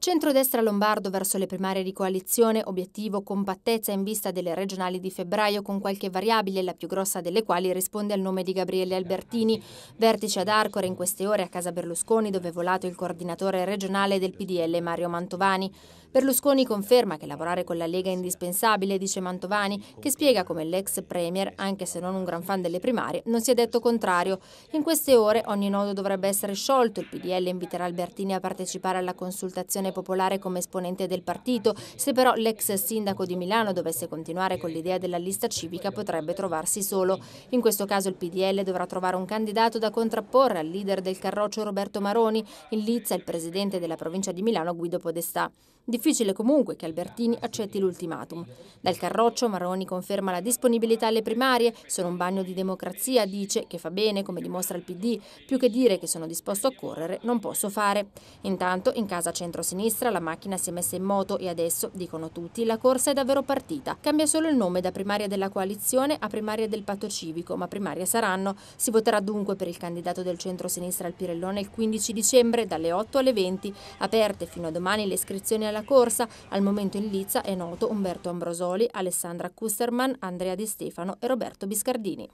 Centrodestra lombardo verso le primarie di coalizione, obiettivo compattezza in vista delle regionali di febbraio con qualche variabile, la più grossa delle quali risponde al nome di Gabriele Albertini, vertice ad Arcore in queste ore a Casa Berlusconi dove è volato il coordinatore regionale del PDL Mario Mantovani. Berlusconi conferma che lavorare con la Lega è indispensabile, dice Mantovani, che spiega come l'ex Premier, anche se non un gran fan delle primarie, non si è detto contrario. In queste ore ogni nodo dovrebbe essere sciolto, il PDL inviterà Albertini a partecipare alla consultazione Rivoluzione Popolare come esponente del partito. Se però l'ex sindaco di Milano dovesse continuare con l'idea della lista civica potrebbe trovarsi solo. In questo caso il PDL dovrà trovare un candidato da contrapporre al leader del Carroccio Roberto Maroni, in Lizza il presidente della provincia di Milano Guido Podestà. Difficile comunque che Albertini accetti l'ultimatum. Dal Carroccio Maroni conferma la disponibilità alle primarie, sono un bagno di democrazia, dice che fa bene come dimostra il PD, più che dire che sono disposto a correre non posso fare. Intanto in casa centro centrosinistra sinistra, la macchina si è messa in moto e adesso, dicono tutti, la corsa è davvero partita. Cambia solo il nome da primaria della coalizione a primaria del patto civico, ma primarie saranno. Si voterà dunque per il candidato del centro-sinistra al Pirellone il 15 dicembre dalle 8 alle 20. Aperte fino a domani le iscrizioni alla corsa. Al momento in lizza è noto Umberto Ambrosoli, Alessandra Kusterman, Andrea Di Stefano e Roberto Biscardini.